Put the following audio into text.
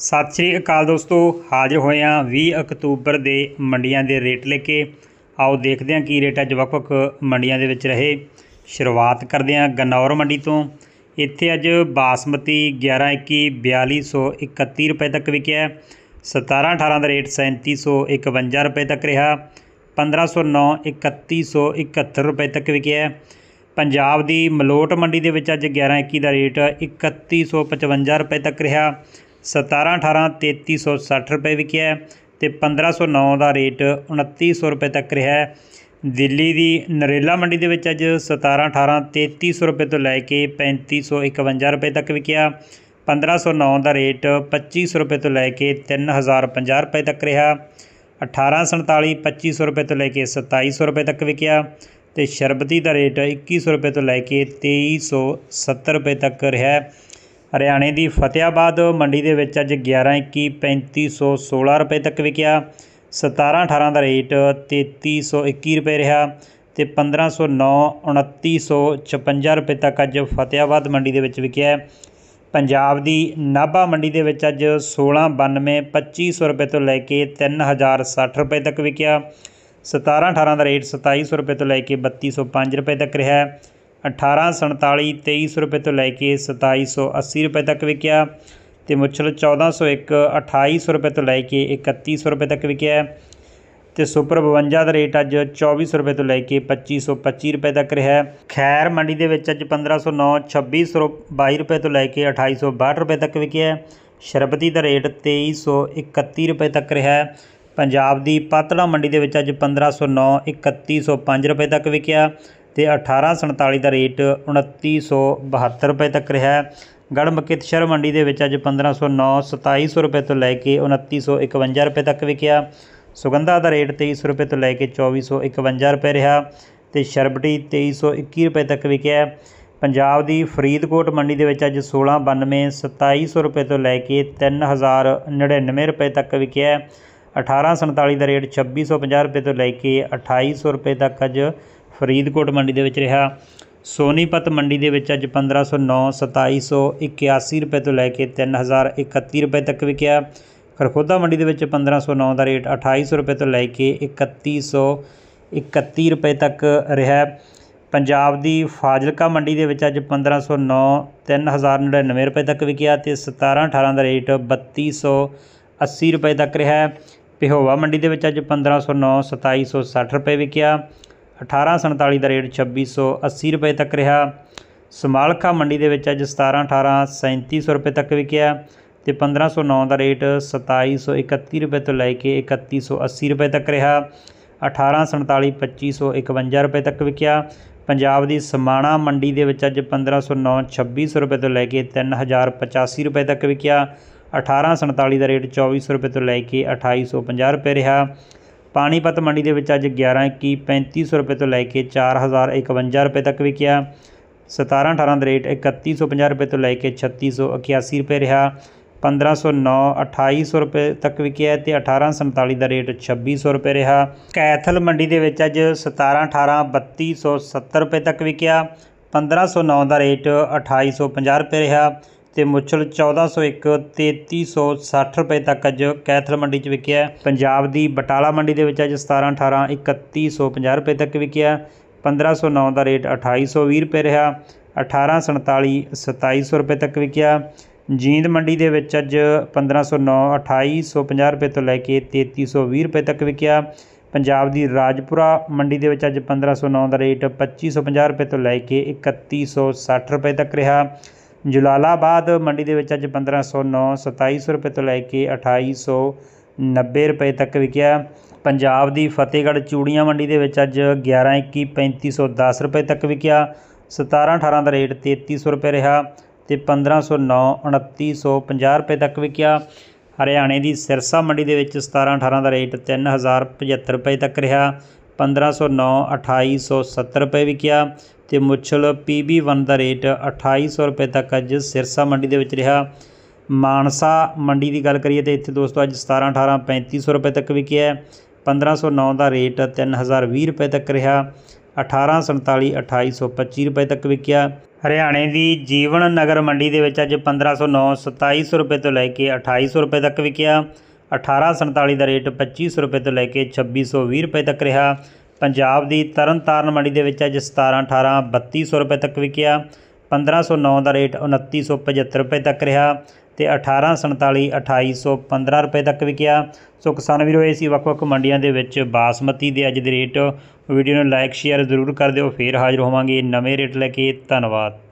ਸਤਿ ਸ੍ਰੀ ਅਕਾਲ ਦੋਸਤੋ ਹਾਜ਼ਰ ਹੋਏ ਆ 20 ਅਕਤੂਬਰ ਦੇ ਮੰਡੀਆਂ ਦੇ ਰੇਟ ਲੈ ਕੇ ਆਓ ਦੇਖਦੇ ਆ ਕੀ ਰੇਟ ਅੱਜ ਵੱਖ-ਵੱਖ ਮੰਡੀਆਂ ਦੇ ਵਿੱਚ ਰਹੇ ਸ਼ੁਰੂਆਤ ਕਰਦੇ ਆ ਗਨੌਰ ਮੰਡੀ ਤੋਂ ਇੱਥੇ ਅੱਜ ਬਾਸਮਤੀ 1121 4231 ਰੁਪਏ ਤੱਕ ਵਿਕਿਆ 17 18 ਦਾ ਰੇਟ 3751 ਰੁਪਏ ਤੱਕ ਰਿਹਾ 1509 3171 ਰੁਪਏ ਤੱਕ ਵਿਕਿਆ ਪੰਜਾਬ ਦੀ ਮਲੋਟ ਮੰਡੀ ਦੇ ਵਿੱਚ ਅੱਜ 1121 ਦਾ ਰੇਟ 3155 ਰੁਪਏ ਤੱਕ ਰਿਹਾ 18 3360 ਰੁਪਏ ਵਿਕਿਆ ਤੇ 1509 ਦਾ ਰੇਟ 2900 ਰੁਪਏ ਤੱਕ ਰਿਹਾ ਦਿੱਲੀ ਦੀ ਨਰੇਲਾ ਮੰਡੀ ਦੇ ਵਿੱਚ ਅੱਜ 17 18 3300 ਰੁਪਏ ਤੋਂ ਲੈ ਕੇ 3551 ਰੁਪਏ ਤੱਕ ਵਿਕਿਆ 1509 ਦਾ ਰੇਟ 2500 ਰੁਪਏ ਤੋਂ ਲੈ ਕੇ 3050 ਰੁਪਏ ਤੱਕ ਰਿਹਾ 1847 2500 ਰੁਪਏ ਤੋਂ ਲੈ ਕੇ 2700 ਰੁਪਏ ਤੱਕ ਵਿਕਿਆ ਤੇ ਸ਼ਰਬਤੀ ਦਾ ਰੇਟ 2100 ਰੁਪਏ ਤੋਂ ਲੈ ਕੇ 2370 ਰੁਪਏ ਤੱਕ ਰਿਹਾ ਹਰਿਆਣੇ ਦੀ ਫਤਿਆਬਾਦ ਮੰਡੀ ਦੇ ਵਿੱਚ ਅੱਜ 1121 3516 ਰੁਪਏ ਤੱਕ ਵਿਕਿਆ 17 18 ਦਾ ਰੇਟ 3321 ਰੁਪਏ ਰਿਹਾ ਤੇ 1509 2956 ਰੁਪਏ ਤੱਕ ਅੱਜ ਫਤਿਆਬਾਦ ਮੰਡੀ ਦੇ ਵਿੱਚ ਵਿਕਿਆ ਪੰਜਾਬ ਦੀ ਨਾਭਾ ਮੰਡੀ ਦੇ ਵਿੱਚ ਅੱਜ 1692 2500 ਰੁਪਏ ਤੋਂ ਲੈ ਕੇ 3060 ਰੁਪਏ ਤੱਕ ਵਿਕਿਆ 17 18 ਦਾ ਰੇਟ 2700 ਰੁਪਏ ਤੋਂ ਲੈ ਕੇ 3205 ਰੁਪਏ ਤੱਕ ਰਿਹਾ 1847 2300 ਰੁਪਏ ਤੋਂ ਲੈ ਕੇ 2780 ਰੁਪਏ ਤੱਕ ਵਿਕਿਆ ਤੇ ਮੁੱਛਲ 1401 2800 ਰੁਪਏ ਤੋਂ ਲੈ ਕੇ 3100 ਰੁਪਏ ਤੱਕ ਵਿਕਿਆ ਤੇ ਸੁਪਰ 52 ਦਾ ਰੇਟ ਅੱਜ 2400 ਰੁਪਏ ਤੋਂ ਲੈ ਕੇ 2525 ਰੁਪਏ ਤੱਕ ਰਿਹਾ ਖੈਰ ਮੰਡੀ ਦੇ ਵਿੱਚ ਅੱਜ 1509 2622 ਰੁਪਏ ਤੋਂ ਲੈ ਕੇ 2862 ਰੁਪਏ ਤੱਕ ਵਿਕਿਆ ਸ਼ਰਬਤੀ ਦਾ ਰੇਟ 2331 ਰੁਪਏ ਤੱਕ ਰਿਹਾ ਪੰਜਾਬ ਦੀ ਪਾਤੜਾ ਮੰਡੀ ਦੇ ਵਿੱਚ ਅੱਜ 1509 3105 ਰੁਪਏ ਤੱਕ ਵਿਕਿਆ ਤੇ 1847 ਦਾ ਰੇਟ 2972 ਰੁਪਏ ਤੱਕ ਰਿਹਾ ਹੈ ਗੜਮਕਿਤ ਸ਼ਰ ਮੰਡੀ ਦੇ ਵਿੱਚ ਅੱਜ 1509 2700 ਰੁਪਏ ਤੋਂ ਲੈ ਕੇ 2951 ਰੁਪਏ ਤੱਕ ਵਿਕਿਆ ਸੁਗੰਧਾ ਦਾ ਰੇਟ 2300 ਰੁਪਏ ਤੋਂ ਲੈ ਕੇ 2451 ਰੁਪਏ ਰਿਹਾ ਤੇ ਸ਼ਰਬਟੀ 2321 ਰੁਪਏ ਤੱਕ ਵਿਕਿਆ ਪੰਜਾਬ ਦੀ ਫਰੀਦਕੋਟ ਮੰਡੀ ਦੇ ਵਿੱਚ ਅੱਜ 1692 2700 ਰੁਪਏ ਤੋਂ ਲੈ ਕੇ 3099 ਰੁਪਏ ਤੱਕ ਵਿਕਿਆ 1847 ਦਾ ਰੇਟ 2650 ਰੁਪਏ ਤੋਂ ਲੈ ਕੇ 2800 ਰੁਪਏ ਤੱਕ ਅੱਜ ਫਰੀਦਕੋਟ ਮੰਡੀ ਦੇ ਵਿੱਚ ਰਿਹਾ ਸੋਨੀਪਤ ਮੰਡੀ ਦੇ ਵਿੱਚ ਅੱਜ 1509 2781 ਰੁਪਏ ਤੋਂ ਲੈ ਕੇ 3031 ਰੁਪਏ ਤੱਕ ਵਿਕਿਆ ਖਰਖੋਦਾ ਮੰਡੀ ਦੇ ਵਿੱਚ 1509 ਦਾ ਰੇਟ 2800 ਰੁਪਏ ਤੋਂ ਲੈ ਕੇ 3131 ਰੁਪਏ ਤੱਕ ਰਿਹਾ ਪੰਜਾਬ ਦੀ ਫਾਜ਼ਿਲਕਾ ਮੰਡੀ ਦੇ ਵਿੱਚ ਅੱਜ 1509 3099 ਰੁਪਏ ਤੱਕ ਵਿਕਿਆ ਤੇ 1718 ਦਾ ਰੇਟ 3280 ਰੁਪਏ ਤੱਕ ਰਿਹਾ ਪਿਹੋਵਾ ਮੰਡੀ ਦੇ ਵਿੱਚ ਅੱਜ 1509 2760 ਰੁਪਏ ਵਿਕਿਆ 1847 ਦਾ ਰੇਟ 2680 ਰੁਪਏ ਤੱਕ ਰਿਹਾ ਸਮਾਲਖਾ ਮੰਡੀ ਦੇ ਵਿੱਚ ਅੱਜ 17 18 3700 ਰੁਪਏ ਤੱਕ ਵਿਕਿਆ ਤੇ 1509 ਦਾ ਰੇਟ 2731 ਰੁਪਏ ਤੋਂ ਲੈ ਕੇ 3180 ਰੁਪਏ ਤੱਕ ਰਿਹਾ 1847 2551 ਰੁਪਏ ਤੱਕ ਵਿਕਿਆ ਪੰਜਾਬ ਦੀ ਸਮਾਣਾ ਮੰਡੀ ਦੇ ਵਿੱਚ ਅੱਜ 1509 2600 ਰੁਪਏ ਤੋਂ ਲੈ ਕੇ 3085 ਰੁਪਏ ਤੱਕ ਵਿਕਿਆ 1847 ਦਾ ਰੇਟ 2400 ਰੁਪਏ ਤੋਂ ਲੈ ਕੇ 2850 ਰੁਪਏ ਰਿਹਾ ਪਾਣੀਪਤ ਮੰਡੀ ਦੇ ਵਿੱਚ ਅੱਜ 11 ਕੀ 3500 ਰੁਪਏ ਤੋਂ ਲੈ ਕੇ 4051 ਰੁਪਏ ਤੱਕ ਵਿਕਿਆ 17 18 ਦਾ ਰੇਟ 3150 ਰੁਪਏ ਤੋਂ ਲੈ ਕੇ 3681 ਰੁਪਏ ਰਿਹਾ 1509 2800 ਰੁਪਏ ਤੱਕ ਵਿਕਿਆ ਤੇ 1847 ਦਾ ਰੇਟ 2600 ਰੁਪਏ ਰਿਹਾ ਕੈਥਲ ਮੰਡੀ ਦੇ ਵਿੱਚ ਅੱਜ 17 18 3270 ਰੁਪਏ ਤੱਕ ਵਿਕਿਆ 1509 ਦਾ ਰੇਟ 2850 ਰੁਪਏ ਰਿਹਾ ਤੇ ਮੁੱਛਲ 1401 3360 ਰੁਪਏ ਤੱਕ ਅੱਜ ਕੈਥਲ ਮੰਡੀ 'ਚ ਵਿਕਿਆ ਪੰਜਾਬ ਦੀ ਬਟਾਲਾ ਮੰਡੀ ਦੇ ਵਿੱਚ ਅੱਜ 17 18 3150 ਰੁਪਏ ਤੱਕ ਵਿਕਿਆ 1509 ਦਾ ਰੇਟ 2820 ਰੁਪਏ ਰਿਹਾ 1847 2700 ਰੁਪਏ ਤੱਕ ਵਿਕਿਆ ਜੀਂਦ ਮੰਡੀ ਦੇ ਵਿੱਚ ਅੱਜ 1509 2850 ਰੁਪਏ ਤੋਂ ਲੈ ਕੇ 3320 ਰੁਪਏ ਤੱਕ ਵਿਕਿਆ ਪੰਜਾਬ ਦੀ ਰਾਜਪੁਰਾ ਮੰਡੀ ਦੇ ਵਿੱਚ ਅੱਜ 1509 ਦਾ ਰੇਟ 2550 ਰੁਪਏ ਤੋਂ ਲੈ ਕੇ 3160 ਰੁਪਏ ਤੱਕ ਰਿਹਾ ਜਲਾਲਾਬਾਦ ਮੰਡੀ ਦੇ ਵਿੱਚ ਅੱਜ 1509 2700 ਰੁਪਏ ਤੋਂ ਲੈ ਕੇ 2890 ਰੁਪਏ ਤੱਕ ਵਿਕਿਆ ਪੰਜਾਬ ਦੀ ਫਤਿਹਗੜ੍ਹ ਚੂੜੀਆਂ ਮੰਡੀ ਦੇ ਵਿੱਚ ਅੱਜ 1121 3510 ਰੁਪਏ ਤੱਕ ਵਿਕਿਆ 17 18 ਦਾ ਰੇਟ 3300 ਰੁਪਏ ਰਿਹਾ ਤੇ 1509 2950 ਰੁਪਏ ਤੱਕ ਵਿਕਿਆ ਹਰਿਆਣੇ ਦੀ ਸਿਰਸਾ ਮੰਡੀ ਦੇ ਵਿੱਚ 17 18 ਦਾ ਰੇਟ 3075 ਰੁਪਏ ਤੱਕ ਰਿਹਾ 1509 2870 ਰੁਪਏ ਵਿਕਿਆ ਤੇ ਮੁੱਛਲ PB1 ਦਾ ਰੇਟ 2800 ਰੁਪਏ ਤੱਕ ਅੱਜ ਸਿਰਸਾ ਮੰਡੀ ਦੇ ਵਿੱਚ ਰਿਹਾ ਮਾਨਸਾ ਮੰਡੀ ਦੀ ਗੱਲ ਕਰੀਏ ਤੇ ਇੱਥੇ ਦੋਸਤੋ ਅੱਜ 17 18 3500 ਰੁਪਏ ਤੱਕ ਵਿਕਿਆ 1509 ਦਾ ਰੇਟ 3020 ਰੁਪਏ ਤੱਕ ਰਿਹਾ 1847 2825 ਰੁਪਏ ਤੱਕ ਵਿਕਿਆ ਹਰਿਆਣੇ ਦੀ ਜੀਵਨ ਨਗਰ ਮੰਡੀ ਦੇ ਵਿੱਚ ਅੱਜ 1509 2700 ਰੁਪਏ ਤੋਂ ਲੈ ਕੇ 2800 ਰੁਪਏ ਤੱਕ ਵਿਕਿਆ 1847 ਦਾ ਰੇਟ 2500 ਰੁਪਏ ਤੋਂ ਲੈ ਕੇ 2620 ਰੁਪਏ ਤੱਕ ਰਿਹਾ ਪੰਜਾਬ ਦੀ ਤਰਨਤਾਰਨ ਮੰਡੀ ਦੇ ਵਿੱਚ ਅੱਜ 17 18 3200 ਰੁਪਏ ਤੱਕ ਵਿਕਿਆ 1509 ਦਾ ਰੇਟ 2975 ਰੁਪਏ ਤੱਕ ਰਿਹਾ ਤੇ 1847 2815 ਰੁਪਏ ਤੱਕ ਵਿਕਿਆ ਸੋ ਕਿਸਾਨ ਵੀਰੋ ਇਹ ਸੀ ਵੱਖ-ਵੱਖ ਮੰਡੀਆਂ ਦੇ ਵਿੱਚ ਬਾਸਮਤੀ ਦੇ ਅੱਜ ਦੇ ਰੇਟ ਵੀਡੀਓ ਨੂੰ ਲਾਈਕ ਸ਼ੇਅਰ ਜ਼ਰੂਰ ਕਰ ਦਿਓ ਫੇਰ ਹਾਜ਼ਰ ਹੋਵਾਂਗੇ ਨਵੇਂ ਰੇਟ ਲੈ ਕੇ ਧੰਨਵਾਦ